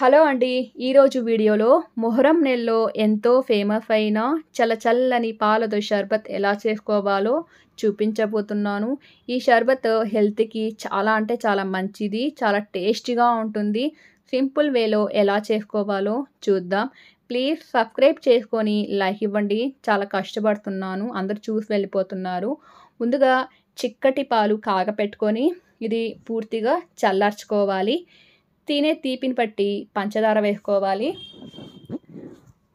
hello అండి ఈరోజు వీడియోలో మొహరం నెలలో ఎంతో ఫేమస్ అయిన చల్ల చల్లని పాలతో షర్బత్ ఎలా చేసుకోవాలో చూపించబోతున్నాను ఈ షర్బత్ హెల్త్కి చాలా అంటే చాలా మంచిది చాలా టేస్టీగా ఉంటుంది సింపుల్ వేలో ఎలా చేసుకోవాలో చూద్దాం ప్లీజ్ సబ్స్క్రైబ్ చేసుకొని లైక్ ఇవ్వండి చాలా కష్టపడుతున్నాను అందరు చూసి వెళ్ళిపోతున్నారు ముందుగా చిక్కటి పాలు కాగపెట్టుకొని ఇది పూర్తిగా చల్లార్చుకోవాలి తినే తీపిని పట్టి పంచదార వేసుకోవాలి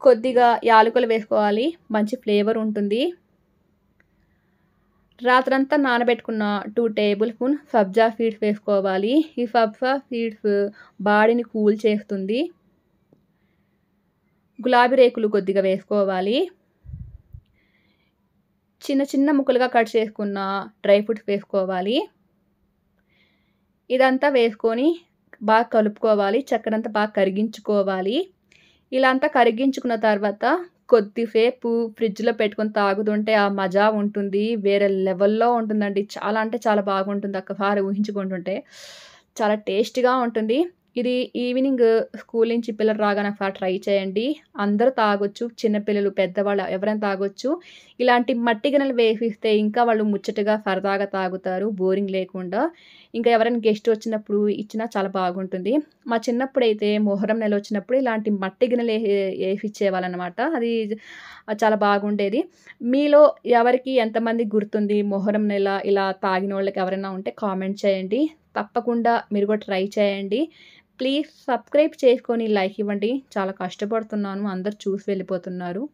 కొద్దిగా యాలకులు వేసుకోవాలి మంచి ఫ్లేవర్ ఉంటుంది రాత్రంతా నానబెట్టుకున్న టూ టేబుల్ స్పూన్ సబ్జా సీడ్స్ వేసుకోవాలి ఈ సబ్జా ఫీడ్స్ బాడీని కూల్ చేస్తుంది గులాబీ రేకులు కొద్దిగా వేసుకోవాలి చిన్న చిన్న ముక్కలుగా కట్ చేసుకున్న డ్రై ఫ్రూట్స్ వేసుకోవాలి ఇదంతా వేసుకొని బాగా కలుపుకోవాలి చక్కెరంతా బాగా కరిగించుకోవాలి ఇలా అంతా కరిగించుకున్న తర్వాత కొద్దిసేపు ఫ్రిడ్జ్లో పెట్టుకొని తాగుతుంటే ఆ మజా ఉంటుంది వేరే లెవెల్లో ఉంటుందండి చాలా అంటే చాలా బాగుంటుంది ఒక్కసారి ఊహించుకుంటుంటే చాలా టేస్టీగా ఉంటుంది ఇది ఈవినింగ్ స్కూల్ నుంచి పిల్లలు రాగానే ఒకసారి ట్రై చేయండి అందరూ తాగొచ్చు చిన్నపిల్లలు పెద్దవాళ్ళు ఎవరైనా తాగొచ్చు ఇలాంటి మట్టి గిన్నెలు వేసిస్తే ఇంకా వాళ్ళు ముచ్చటగా సరదాగా తాగుతారు బోరింగ్ లేకుండా ఇంకా ఎవరైనా గెస్ట్ వచ్చినప్పుడు ఇచ్చినా చాలా బాగుంటుంది మా చిన్నప్పుడు అయితే మొహరం నెల వచ్చినప్పుడు ఇలాంటి మట్టి గిన్నెలు వేసిచ్చేవాళ్ళనమాట అది చాలా బాగుండేది మీలో ఎవరికి ఎంతమంది గుర్తుంది మొహరం నెల ఇలా తాగిన వాళ్ళకి ఎవరైనా ఉంటే కామెంట్ చేయండి తప్పకుండా మీరు కూడా ట్రై చేయండి ప్లీజ్ సబ్స్క్రైబ్ చేసుకొని లైక్ ఇవ్వండి చాలా కష్టపడుతున్నాను అందరు చూసి వెళ్ళిపోతున్నారు